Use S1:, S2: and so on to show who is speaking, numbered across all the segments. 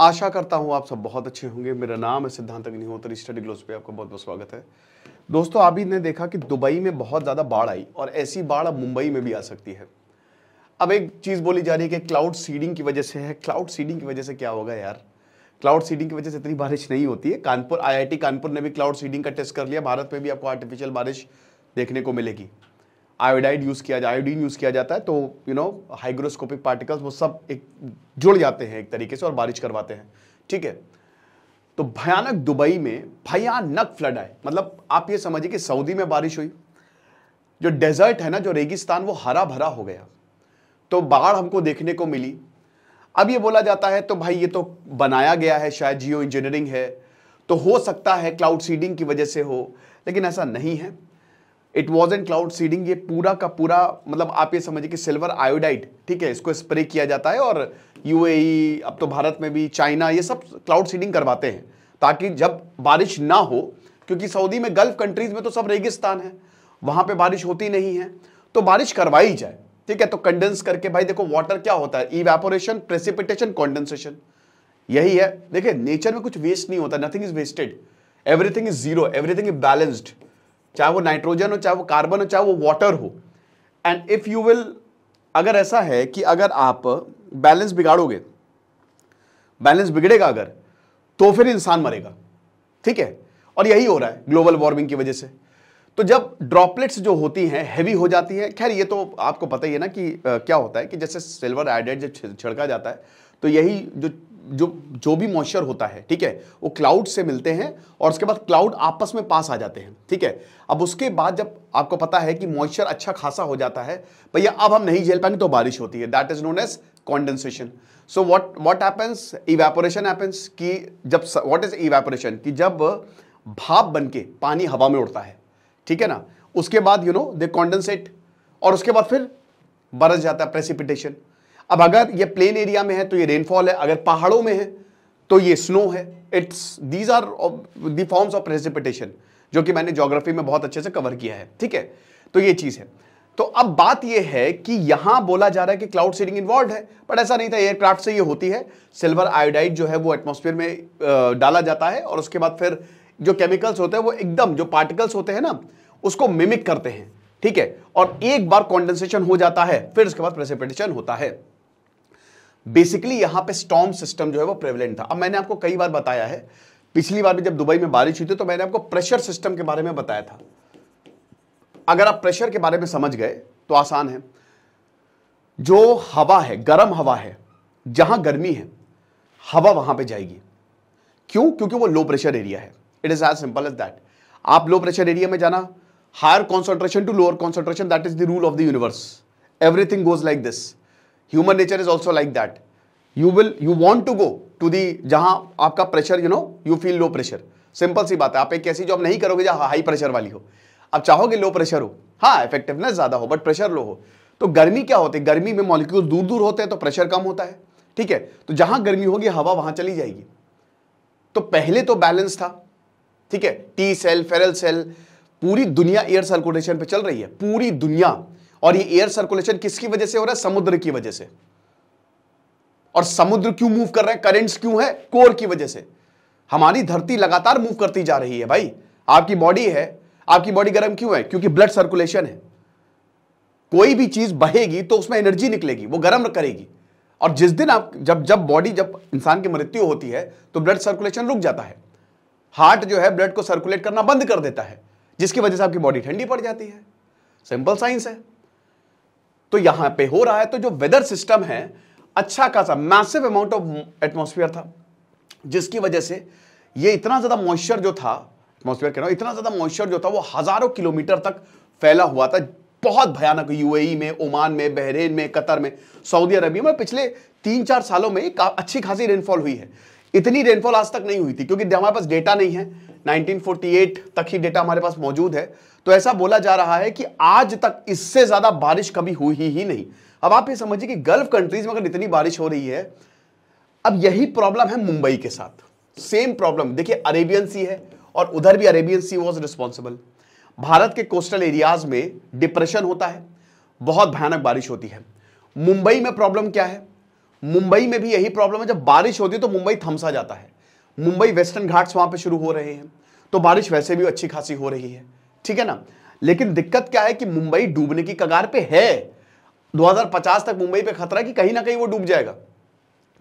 S1: आशा करता हूँ आप सब बहुत अच्छे होंगे मेरा नाम है सिद्धांत अग्निहोत्री स्टडी ग्लोस पे आपका बहुत बहुत स्वागत है दोस्तों आप ही ने देखा कि दुबई में बहुत ज़्यादा बाढ़ आई और ऐसी बाढ़ अब मुंबई में भी आ सकती है अब एक चीज़ बोली जा रही है कि क्लाउड सीडिंग की वजह से है क्लाउड सीडिंग की वजह से क्या होगा यार क्लाउड सीडिंग की वजह से इतनी बारिश नहीं होती है कानपुर आईआईटी कानपुर ने भी क्लाउड सीडिंग का टेस्ट कर लिया भारत में भी आपको आर्टिफिशियल बारिश देखने को मिलेगी आयोडाइड यूज़ किया जाए आयोडीन यूज़ किया जाता है तो यू नो हाइग्रोस्कोपिक पार्टिकल्स वो सब एक जुड़ जाते हैं एक तरीके से और बारिश करवाते हैं ठीक है तो भयानक दुबई में भयानक फ्लड आए मतलब आप ये समझिए कि सऊदी में बारिश हुई जो डेजर्ट है ना जो रेगिस्तान वो हरा भरा हो गया तो बाढ़ हमको देखने को मिली अब ये बोला जाता है तो भाई ये तो बनाया गया है शायद जियो इंजीनियरिंग है तो हो सकता है क्लाउड सीडिंग की वजह से हो लेकिन ऐसा नहीं है it was an cloud seeding ये पूरा का पूरा मतलब आप ये समझिए कि सिल्वर आयोडाइड ठीक है इसको स्प्रे किया जाता है और यूएई e, अब तो भारत में भी चाइना ये सब क्लाउड सीडिंग करवाते हैं ताकि जब बारिश ना हो क्योंकि सऊदी में गल्फ कंट्रीज में तो सब रेगिस्तान है वहां पे बारिश होती नहीं है तो बारिश करवाई जाए ठीक है तो कंडेंस करके भाई देखो वाटर क्या होता है इवेपोरेशन प्रेसिपिटेशन कॉन्डेंसेशन यही है देखिए नेचर में कुछ वेस्ट नहीं होता nothing is wasted everything is zero everything is balanced चाहे वो नाइट्रोजन हो चाहे वो कार्बन हो चाहे वो वाटर हो एंड इफ़ यू विल अगर ऐसा है कि अगर आप बैलेंस बिगाड़ोगे बैलेंस बिगड़ेगा अगर तो फिर इंसान मरेगा ठीक है और यही हो रहा है ग्लोबल वार्मिंग की वजह से तो जब ड्रॉपलेट्स जो होती हैं हैवी हो जाती हैं खैर ये तो आपको पता ही है ना कि आ, क्या होता है कि जैसे सिल्वर आइडेट जब छिड़का जाता है तो यही जो जो जो भी मॉइस्चर होता है ठीक है वो क्लाउड से मिलते हैं और उसके बाद क्लाउड आपस में पास आ जाते हैं ठीक है अब उसके बाद जब आपको पता है कि मॉइस्चर अच्छा खासा हो जाता है भैया अब हम नहीं झेल पाएंगे तो बारिश होती है that is known as condensation so what what happens evaporation happens कि जब वॉट इज इवेपोरेशन कि जब भाप बन के पानी हवा में उड़ता है ठीक है ना उसके बाद यू नो दे कॉन्डेंसेट और उसके बाद फिर बरस जाता है प्रेसिपिटेशन अब अगर ये प्लेन एरिया में है तो ये रेनफॉल है अगर पहाड़ों में है तो ये स्नो है it's these are the forms of precipitation जो कि मैंने जोग्राफी में बहुत अच्छे से कवर किया है ठीक है तो ये चीज़ है तो अब बात यह है कि यहां बोला जा रहा है कि क्लाउड सीडिंग इन्वॉल्व है बट ऐसा नहीं था एयरक्राफ्ट से ये होती है सिल्वर आयोडाइड जो है वो एटमोस्फेयर में डाला जाता है और उसके बाद फिर जो केमिकल्स होते हैं वो एकदम जो पार्टिकल्स होते हैं ना उसको मिमिक करते हैं ठीक है और एक बार कॉन्डेंसेशन हो जाता है फिर उसके बाद प्रेसिपिटेशन होता है बेसिकली यहां पे स्टॉम सिस्टम जो है वो प्रेवलेंट था अब मैंने आपको कई बार बताया है पिछली बार भी जब दुबई में बारिश हुई थी तो मैंने आपको प्रेशर सिस्टम के बारे में बताया था अगर आप प्रेशर के बारे में समझ गए तो आसान है जो हवा है गर्म हवा है जहां गर्मी है हवा वहां पर जाएगी क्यों क्योंकि वो लो प्रेशर एरिया है it is as simple as that आप लो प्रेशर एरिया में जाना higher concentration to lower concentration that is the rule of the universe everything goes like this human nature is also like that you will you want to go to the जहां आपका pressure you know you feel low pressure simple सी बात है आप एक ऐसी job नहीं करोगे जहां हाई प्रेशर वाली हो आप चाहोगे लो प्रेशर हो हाँ इफेक्टिवनेस ज़्यादा हो बट प्रेशर लो हो तो गर्मी क्या होती है गर्मी में मॉलिक्यूल दूर दूर होते हैं तो प्रेशर कम होता है ठीक है तो जहां गर्मी होगी हवा वहां चली जाएगी तो पहले तो बैलेंस था ठीक है टी सेल फेरल सेल पूरी दुनिया एयर सर्कुलेशन पे चल रही है पूरी दुनिया और ये एयर सर्कुलेशन किसकी वजह से हो रहा है समुद्र की वजह से और समुद्र क्यों मूव कर रहे हैं करेंट्स क्यों है कोर की वजह से हमारी धरती लगातार मूव करती जा रही है भाई आपकी बॉडी है आपकी बॉडी गर्म क्यों है क्योंकि ब्लड सर्कुलेशन है कोई भी चीज बहेगी तो उसमें एनर्जी निकलेगी वो गर्म करेगी और जिस दिन आप जब जब बॉडी जब इंसान की मृत्यु होती है तो ब्लड सर्कुलेशन रुक जाता है हार्ट जो है ब्लड को सर्कुलेट करना बंद कर देता है जिसकी वजह से आपकी बॉडी ठंडी पड़ जाती है सिंपल साइंस है तो यहां पे हो रहा है तो जो वेदर सिस्टम है अच्छा खासा मैसिव अमाउंट ऑफ एटमोसफियर था जिसकी वजह से ये इतना ज़्यादा मॉइस्चर जो था एटमोसफियर कह रहा इतना ज़्यादा मॉइस्चर जो था वो हज़ारों किलोमीटर तक फैला हुआ था बहुत भयानक यूएई e में ओमान में बहरेन में कतर में सऊदी अरबिया में पिछले तीन चार सालों में एक अच्छी खासी रेनफॉल हुई है इतनी रेनफॉल आज तक नहीं हुई थी क्योंकि हमारे पास डेटा नहीं है 1948 तक ही डेटा हमारे पास मौजूद है तो ऐसा बोला जा रहा है कि आज तक इससे ज़्यादा बारिश कभी हुई ही, ही नहीं अब आप ये समझिए कि गल्फ कंट्रीज में अगर इतनी बारिश हो रही है अब यही प्रॉब्लम है मुंबई के साथ सेम प्रॉब्लम देखिए अरेबियन सी है और उधर भी Arabian sea was responsible Bharat के कोस्टल एरियाज में डिप्रेशन होता है बहुत भयानक बारिश होती है मुंबई में प्रॉब्लम क्या है मुंबई में भी यही प्रॉब्लम है जब बारिश होती है तो मुंबई थमसा जाता है मुंबई वेस्टर्न घाट्स वहां पे शुरू हो रहे हैं तो बारिश वैसे भी अच्छी खासी हो रही है ठीक है ना लेकिन दिक्कत क्या है कि मुंबई डूबने की कगार पे है 2050 तक मुंबई पे खतरा कि कहीं ना कहीं वो डूब जाएगा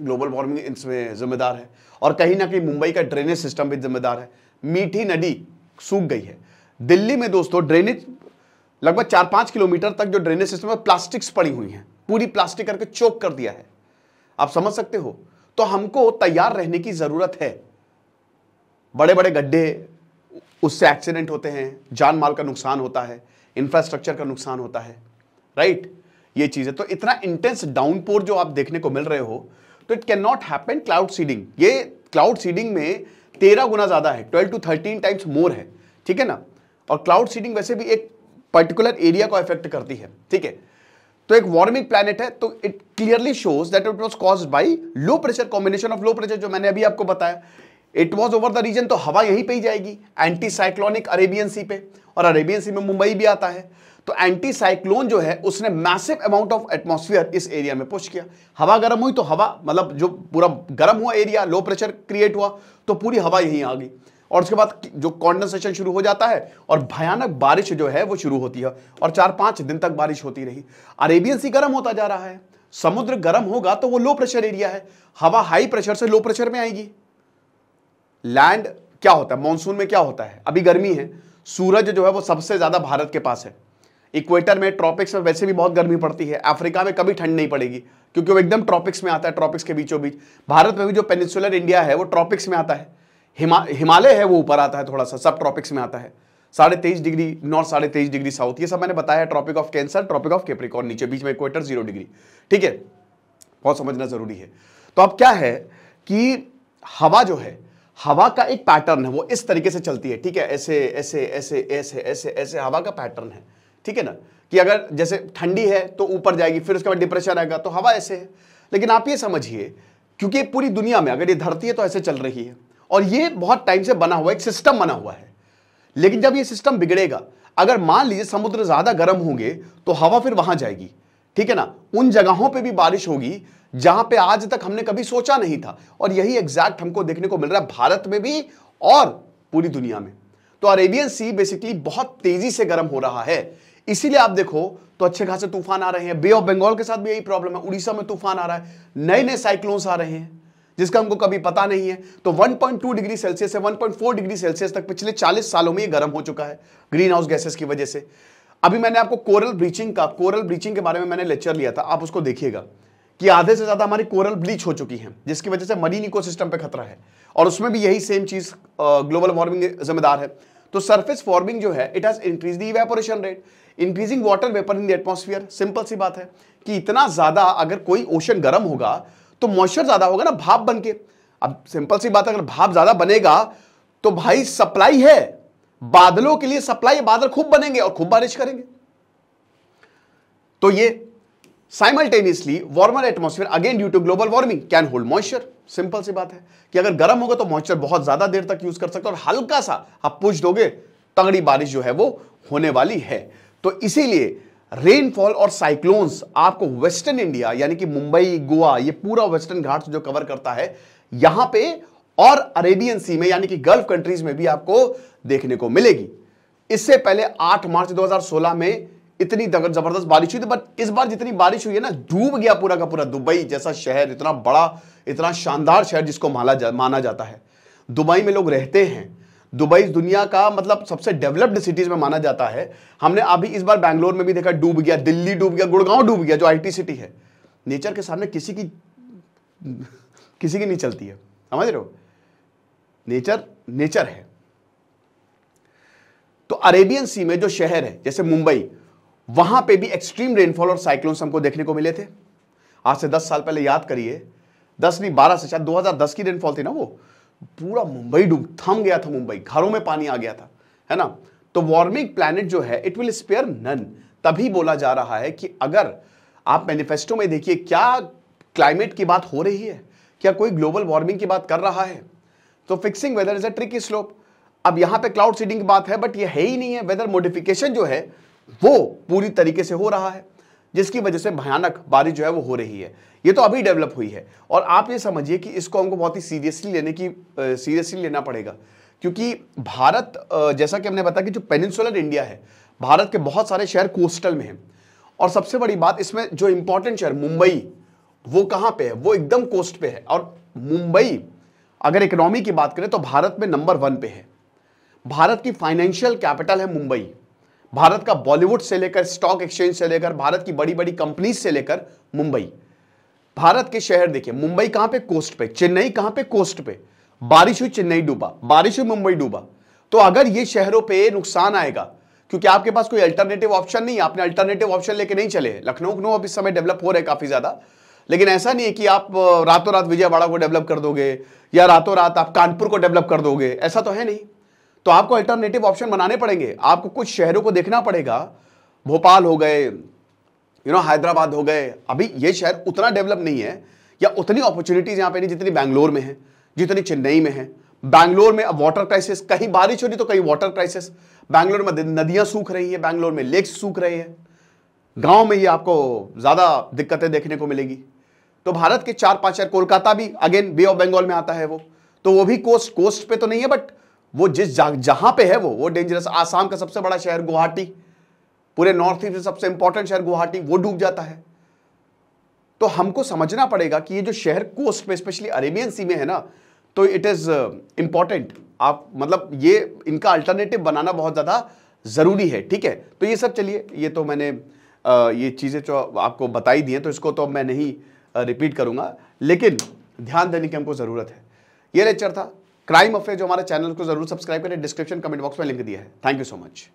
S1: ग्लोबल वार्मिंग इसमें जिम्मेदार है और कहीं ना कहीं मुंबई का ड्रेनेज सिस्टम भी जिम्मेदार है मीठी नदी सूख गई है दिल्ली में दोस्तों ड्रेनेज लगभग चार पांच किलोमीटर तक जो ड्रेनेज सिस्टम है प्लास्टिक्स पड़ी हुई है पूरी प्लास्टिक करके चोक कर दिया है आप समझ सकते हो तो हमको तैयार रहने की ज़रूरत है बड़े बड़े गड्ढे उससे एक्सीडेंट होते हैं जान माल का नुकसान होता है इंफ्रास्ट्रक्चर का नुकसान होता है राइट ये चीज़ें तो इतना इंटेंस डाउनपोर जो आप देखने को मिल रहे हो तो it can not happen cloud seeding ये क्लाउड सीडिंग में तेरह गुना ज़्यादा है twelve to thirteen times more है ठीक है ना और क्लाउड सीडिंग वैसे भी एक पर्टिकुलर एरिया को इफेक्ट करती है ठीक है तो एक वार्मिंग प्लैनेट है तो it clearly shows that it was cause by low pressure combination of low pressure जो मैंने अभी आपको बताया it was over the region तो हवा यहीं पे ही जाएगी एंटी साइक्लोनिक अरेबियन सी पे और अरेबियन सी में मुंबई भी आता है तो एंटी साइक्लोन जो है उसने मैसिव अमाउंट ऑफ एटमोसफियर इस एरिया में पुष्ट किया हवा गर्म हुई तो हवा मतलब जो पूरा गर्म हुआ एरिया लो प्रेशर क्रिएट हुआ तो पूरी हवा यहीं आ गई और उसके बाद जो कॉन्डेंसेशन शुरू हो जाता है और भयानक बारिश जो है वो शुरू होती है और चार पांच दिन तक बारिश होती रही अरेबियन सी गर्म होता जा रहा है समुद्र गर्म होगा तो वो लो प्रेशर एरिया है हवा हाई प्रेशर से लो प्रेशर में आएगी लैंड क्या होता है मानसून में क्या होता है अभी गर्मी है सूरज जो है वो सबसे ज़्यादा भारत के पास है इक्वेटर में ट्रॉपिक्स में वैसे भी बहुत गर्मी पड़ती है अफ्रीका में कभी ठंड नहीं पड़ेगी क्योंकि वो एकदम ट्रॉपिक्स में आता है ट्रॉपिक्स के बीचों बीच भारत में भी जो पेनिसुलर इंडिया है वो ट्रॉपिक्स में आता है हिमा हिमालय है वो ऊपर आता है थोड़ा सा सब ट्रॉपिक्स में आता है साढ़े तेईस डिग्री नॉर्थ साढ़े तेईस डिग्री साउथ ये सब मैंने बताया tropic of cancer tropic of capricorn नीचे बीच में इक्वेटर जीरो डिग्री ठीक है बहुत समझना जरूरी है तो अब क्या है कि हवा जो है हवा का एक पैटर्न है वो इस तरीके से चलती है ठीक है ऐसे ऐसे ऐसे ऐसे ऐसे ऐसे हवा का पैटर्न है ठीक है ना कि अगर जैसे ठंडी है तो ऊपर जाएगी फिर उसके बाद डिप्रेशन आएगा तो हवा ऐसे है लेकिन आप ये समझिए क्योंकि पूरी दुनिया में अगर ये धरती है तो ऐसे चल रही है और ये बहुत टाइम से बना हुआ एक सिस्टम बना हुआ है लेकिन जब ये सिस्टम बिगड़ेगा अगर मान लीजिए समुद्र ज़्यादा गर्म होंगे तो हवा फिर वहां जाएगी ठीक है ना उन जगहों पे भी बारिश होगी जहां पे आज तक हमने कभी सोचा नहीं था और यही एग्जैक्ट हमको देखने को मिल रहा है भारत में भी और पूरी दुनिया में तो अरेबियन सी बेसिकली बहुत तेजी से गर्म हो रहा है इसीलिए आप देखो तो अच्छे खासे तूफान आ रहे हैं बे ऑफ बंगाल के साथ भी यही प्रॉब्लम है उड़ीसा में तूफान आ रहा है नए नए साइक्लोन्स आ रहे हैं जिसका हमको कभी पता नहीं है तो 1.2 डिग्री सेल्सियस से 1.4 डिग्री सेल्सियस तक पिछले 40 सालों में ये गर्म हो चुका है ग्रीन हाउस गैसेस की वजह से अभी मैंने आपको कोरल ब्लीचिंग का कोरल ब्लीचिंग के बारे में मैंने लेक्चर लिया था आप उसको देखिएगा कि आधे से ज़्यादा हमारी कोरल ब्लीच हो चुकी है जिसकी वजह से मरीन इको सिस्टम खतरा है और उसमें भी यही सेम चीज़ ग्लोबल वार्मिंग जिम्मेदार है तो सरफेस फॉर्मिंग जो है it has increase in rate increasing water vapour in the atmosphere simple सी बात है कि इतना ज़्यादा अगर कोई ओशन गर्म होगा तो मॉइस्चर ज़्यादा होगा ना भाप बन के अब सिंपल सी बात अगर भाप ज़्यादा बनेगा तो भाई सप्लाई है बादलों के लिए सप्लाई बादल खूब बनेंगे और खूब बारिश करेंगे तो ये simultaneously warmer atmosphere again due to global warming can hold moisture simple सी बात है कि अगर गर्म होगा तो मॉइस्चर बहुत ज्यादा देर तक यूज कर सकते और हल्का सा आप पूछ दोगे तगड़ी बारिश जो है वो होने वाली है तो इसीलिए रेनफॉल और साइक्लोन्स आपको वेस्टर्न इंडिया यानी कि मुंबई गोवा ये पूरा वेस्टर्न घाट जो कवर करता है यहां पे और अरेबियन सी में यानी कि गल्फ कंट्रीज में भी आपको देखने को मिलेगी इससे पहले 8 मार्च 2016 में इतनी जबरदस्त बारिश हुई थी बट इस बार जितनी बारिश हुई है ना डूब गया पूरा का पूरा दुबई जैसा शहर इतना बड़ा इतना शानदार शहर जिसको माना जा, माना जाता है दुबई में लोग रहते हैं दुबई दुनिया का मतलब सबसे डेवलप्ड सिटीज में माना जाता है हमने अभी इस बार बैंगलोर में भी देखा डूब गया दिल्ली डूब गया गुड़गांव डूब गया जो आईटी सिटी है नेचर के सामने किसी की किसी की नहीं चलती है समझ रहे हो नेचर नेचर है तो अरेबियन सी में जो शहर है जैसे मुंबई वहां पे भी एक्सट्रीम रेनफॉल और साइक्लोन्स हमको देखने को मिले थे आज से दस साल पहले याद करिए दस नहीं बारह से शायद 2010 की रेनफॉल थी ना वो पूरा मुंबई डूब थम गया था मुंबई घरों में पानी आ गया था है ना तो वार्मिंग प्लानट जो है इट विल स्पेयर नन तभी बोला जा रहा है कि अगर आप मैनिफेस्टो में देखिए क्या क्लाइमेट की बात हो रही है क्या कोई ग्लोबल वार्मिंग की बात कर रहा है तो fixing weather is a tricky slope अब यहां पे क्लाउड सीडिंग की बात है बट ये है ही नहीं है वेदर मोडिफिकेशन जो है वो पूरी तरीके से हो रहा है जिसकी वजह से भयानक बारिश जो है वो हो रही है ये तो अभी डेवलप हुई है और आप ये समझिए कि इसको हमको बहुत ही सीरियसली लेने की सीरियसली लेना पड़ेगा क्योंकि भारत जैसा कि हमने बताया कि जो पेनिनसुलर इंडिया है भारत के बहुत सारे शहर कोस्टल में हैं और सबसे बड़ी बात इसमें जो इंपॉर्टेंट शहर मुंबई वो कहाँ पे है वो एकदम कोस्ट पे है और मुंबई अगर इकोनॉमी की बात करें तो भारत में नंबर वन पे है भारत की फाइनेंशियल कैपिटल है मुंबई भारत का बॉलीवुड से लेकर स्टॉक एक्सचेंज से लेकर भारत की बड़ी बड़ी कंपनीज से लेकर मुंबई भारत के शहर देखिए मुंबई कहां पे कोस्ट पे चेन्नई कहां पे कोस्ट पे बारिश हुई चेन्नई डूबा बारिश हुई मुंबई डूबा तो अगर ये शहरों पे नुकसान आएगा क्योंकि आपके पास कोई अल्टरनेटिव ऑप्शन नहीं आपने अल्टरनेटिव ऑप्शन लेके नहीं चले लखनऊ अब इस समय डेवलप हो रहे काफी ज्यादा लेकिन ऐसा नहीं है कि आप रातों रात विजयवाड़ा को डेवलप कर दोगे या रातों रात आप कानपुर को डेवलप कर दोगे ऐसा तो है नहीं तो आपको अल्टरनेटिव ऑप्शन बनाने पड़ेंगे आपको कुछ शहरों को देखना पड़ेगा भोपाल हो गए यू नो हैदराबाद हो गए अभी ये शहर उतना डेवलप नहीं है या उतनी अपॉर्चुनिटीज़ यहाँ पे नहीं जितनी बैंगलोर में है जितनी चेन्नई में है बैंगलोर में अब वाटर क्राइसिस कहीं बारिश हो रही तो कहीं वाटर क्राइसिस बैंगलोर में नदियां सूख रही हैं बैंगलोर में लेक्स सूख रहे हैं गांव में ये आपको ज़्यादा दिक्कतें देखने को मिलेगी तो भारत के चार पांच शहर कोलकाता भी अगेन बे ऑफ बंगाल में आता है वो तो वो भी कोस्ट कोस्ट पे तो नहीं है बट वो जिस जहां पे है वो वो डेंजरस आसाम का सबसे बड़ा शहर गुवाहाटी पूरे नॉर्थ ईस्ट में सबसे इंपॉर्टेंट शहर गुवाहाटी वो डूब जाता है तो हमको समझना पड़ेगा कि ये जो शहर कोस्ट में स्पेशली अरेबियन सी में है ना तो इट इज़ इंपॉर्टेंट आप मतलब ये इनका अल्टरनेटिव बनाना बहुत ज़्यादा ज़रूरी है ठीक है तो ये सब चलिए ये तो मैंने आ, uh, ये चीज़ें जो आपको बताई दी हैं तो इसको तो मैं नहीं रिपीट uh, करूंगा लेकिन ध्यान देने की हमको ज़रूरत है ये लेक्चर था क्राइम अफेयर जो हमारे चैनल को जरूर सब्सक्राइब करें डिस्क्रिप्शन कमेंट बॉक्स में लिंक दिया है थैंक यू सो मच